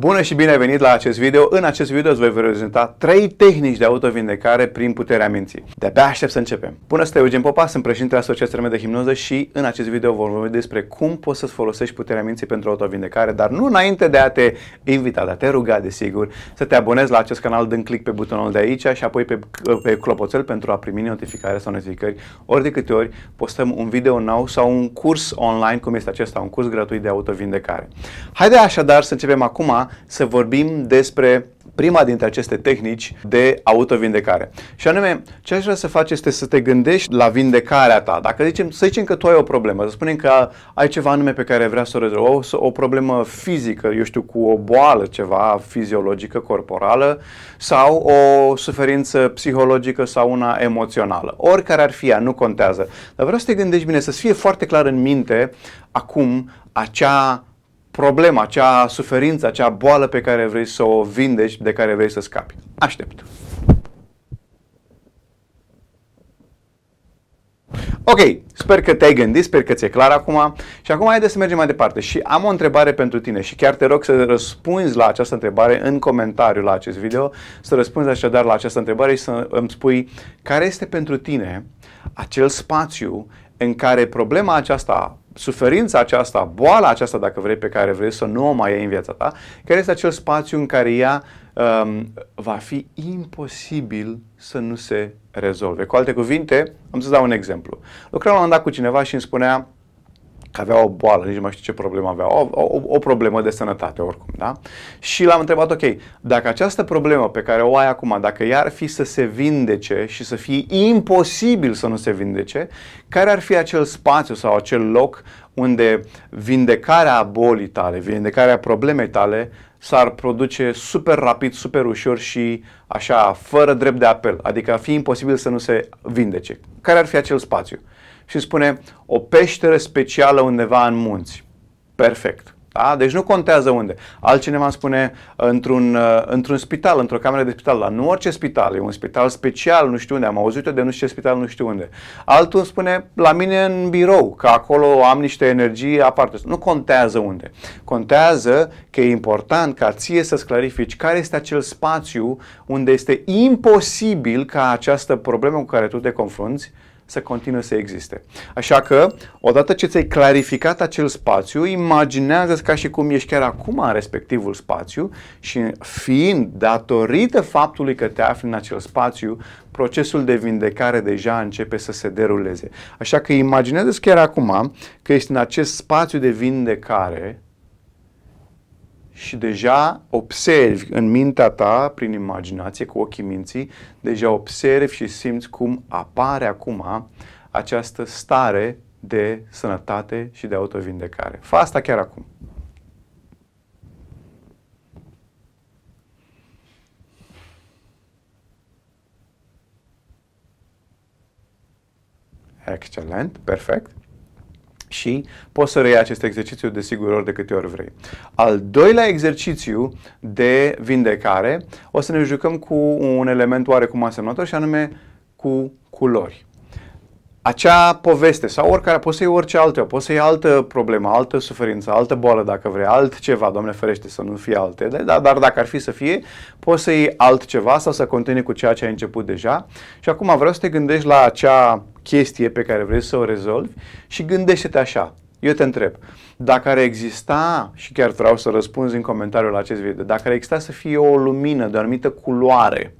Bună și bine ai venit la acest video! În acest video îți voi prezenta 3 tehnici de autovindecare prin puterea minții. De-abia aștept să începem! Bună, sunt Eugen Popa, sunt președintele Asociației Reme de Hipnoză și în acest video vom vorbi despre cum poți să-ți folosești puterea minții pentru autovindecare, dar nu înainte de a te invita, de a te ruga, desigur, să te abonezi la acest canal dând click pe butonul de aici și apoi pe, pe clopoțel pentru a primi notificare sau notificări ori de câte ori postăm un video nou sau un curs online, cum este acesta, un curs gratuit de autovindecare. Haide așadar să începem acum să vorbim despre prima dintre aceste tehnici de autovindecare. Și anume, ce aș vrea să faci este să te gândești la vindecarea ta. Dacă zicem, să zicem că tu ai o problemă, să spunem că ai ceva anume pe care vrea să o rezolvi, o, o problemă fizică, eu știu, cu o boală ceva fiziologică, corporală, sau o suferință psihologică sau una emoțională. Oricare ar fi ea, nu contează. Dar vreau să te gândești bine, să-ți fie foarte clar în minte acum acea problema, acea suferință, acea boală pe care vrei să o vindeci, de care vrei să scapi. Aștept. Ok, sper că te-ai gândit, sper că ți-e clar acum și acum haideți să mergem mai departe și am o întrebare pentru tine și chiar te rog să răspunzi la această întrebare în comentariu la acest video, să răspunzi așadar la această întrebare și să îmi spui care este pentru tine acel spațiu în care problema aceasta suferința aceasta, boala aceasta, dacă vrei, pe care vrei să nu o mai ai în viața ta, care este acel spațiu în care ea um, va fi imposibil să nu se rezolve. Cu alte cuvinte, am să dau un exemplu. Lucram la un dat cu cineva și îmi spunea, că avea o boală, nici nu mai știu ce problemă avea, o, o, o problemă de sănătate oricum, da? Și l-am întrebat, ok, dacă această problemă pe care o ai acum, dacă i ar fi să se vindece și să fie imposibil să nu se vindece, care ar fi acel spațiu sau acel loc unde vindecarea bolii tale, vindecarea problemei tale s-ar produce super rapid, super ușor și așa, fără drept de apel, adică ar fi imposibil să nu se vindece. Care ar fi acel spațiu? și spune o peșteră specială undeva în munți. Perfect. Da? Deci nu contează unde. Altcineva spune într-un, uh, într-un spital, într-o cameră de spital, la nu orice spital, e un spital special, nu știu unde, am auzit de nu știu ce spital, nu știu unde. Altul spune la mine în birou, că acolo am niște energie aparte. Nu contează unde. Contează că e important ca ție să-ți clarifici care este acel spațiu unde este imposibil ca această problemă cu care tu te confrunți să continue să existe. Așa că, odată ce ți-ai clarificat acel spațiu, imaginează ca și cum ești chiar acum în respectivul spațiu și fiind datorită faptului că te afli în acel spațiu, procesul de vindecare deja începe să se deruleze. Așa că imaginează chiar acum că ești în acest spațiu de vindecare și deja observi în mintea ta, prin imaginație, cu ochii minții, deja observi și simți cum apare acum această stare de sănătate și de autovindecare. Fă asta chiar acum. Excelent, perfect și poți să reiei acest exercițiu de sigur ori de câte ori vrei. Al doilea exercițiu de vindecare o să ne jucăm cu un element oarecum asemănător și anume cu culori acea poveste sau oricare, poți să iei orice altă, poți să iei altă problemă, altă suferință, altă boală dacă vrei, altceva, Doamne ferește să nu fie alte, dar, dar dacă ar fi să fie, poți să iei altceva sau să continui cu ceea ce ai început deja și acum vreau să te gândești la acea chestie pe care vrei să o rezolvi și gândește-te așa, eu te întreb, dacă ar exista, și chiar vreau să răspunzi în comentariul la acest video, dacă ar exista să fie o lumină de o anumită culoare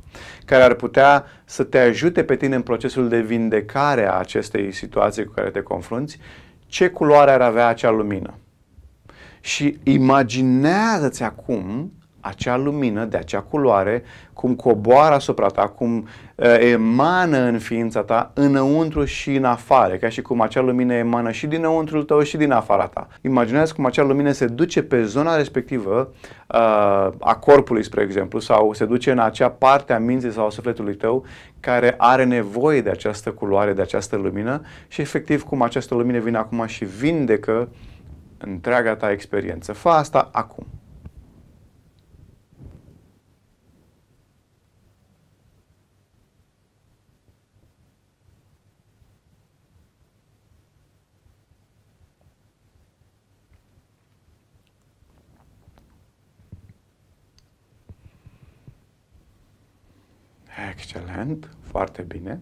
care ar putea să te ajute pe tine în procesul de vindecare a acestei situații cu care te confrunți, ce culoare ar avea acea lumină? Și imaginează-ți acum acea lumină de acea culoare, cum coboară asupra ta, cum uh, emană în ființa ta, înăuntru și în afară, ca și cum acea lumină emană și dinăuntrul tău și din afara ta. Imaginează cum acea lumină se duce pe zona respectivă uh, a corpului, spre exemplu, sau se duce în acea parte a minții sau a sufletului tău care are nevoie de această culoare, de această lumină și efectiv cum această lumină vine acum și vindecă întreaga ta experiență. Fă asta acum. Excelent, foarte bine.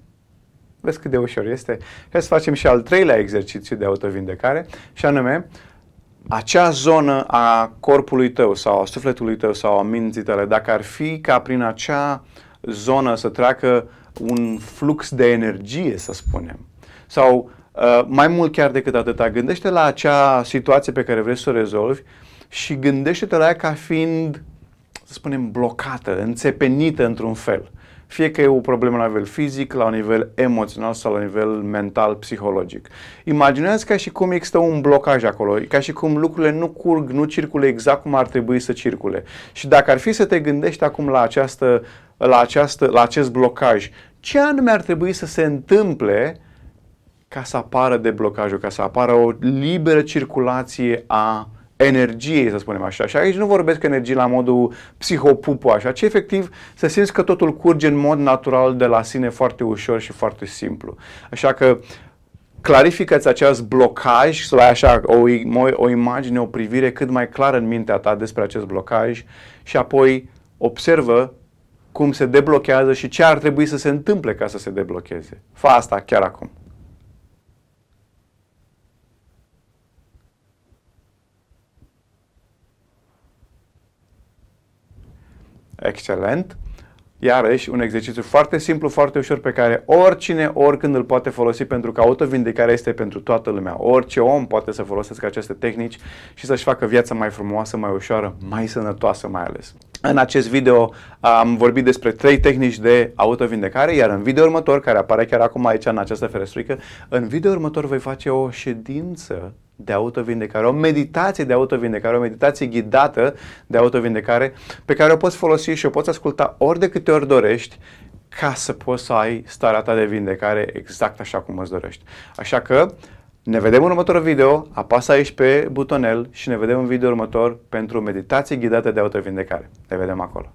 Vezi cât de ușor este. Hai să facem și al treilea exercițiu de autovindecare și anume acea zonă a corpului tău sau a sufletului tău sau a minții tale, dacă ar fi ca prin acea zonă să treacă un flux de energie, să spunem, sau uh, mai mult chiar decât atât, gândește la acea situație pe care vrei să o rezolvi și gândește-te la ea ca fiind, să spunem, blocată, înțepenită într-un fel fie că e o problemă la nivel fizic, la nivel emoțional sau la nivel mental, psihologic. Imaginează ca și cum există un blocaj acolo, ca și cum lucrurile nu curg, nu circule exact cum ar trebui să circule. Și dacă ar fi să te gândești acum la, această, la, această, la acest blocaj, ce anume ar trebui să se întâmple ca să apară de blocajul, ca să apară o liberă circulație a energiei, să spunem așa. Și aici nu vorbesc energie la modul psihopupu, așa, ci efectiv să simți că totul curge în mod natural de la sine foarte ușor și foarte simplu. Așa că clarifică-ți acest blocaj, să ai așa o, o imagine, o privire cât mai clară în mintea ta despre acest blocaj și apoi observă cum se deblochează și ce ar trebui să se întâmple ca să se deblocheze. Fa asta chiar acum. Excelent. Iarăși, un exercițiu foarte simplu, foarte ușor, pe care oricine, oricând îl poate folosi, pentru că autovindicarea este pentru toată lumea. Orice om poate să folosească aceste tehnici și să-și facă viața mai frumoasă, mai ușoară, mai sănătoasă mai ales. În acest video am vorbit despre trei tehnici de autovindecare, iar în video următor, care apare chiar acum aici în această ferestruică, în video următor voi face o ședință de autovindecare, o meditație de autovindecare, o meditație ghidată de autovindecare pe care o poți folosi și o poți asculta ori de câte ori dorești ca să poți să ai starea ta de vindecare exact așa cum îți dorești. Așa că ne vedem în următorul video, apasă aici pe butonel și ne vedem în video următor pentru meditații ghidate de autovindecare. Ne vedem acolo!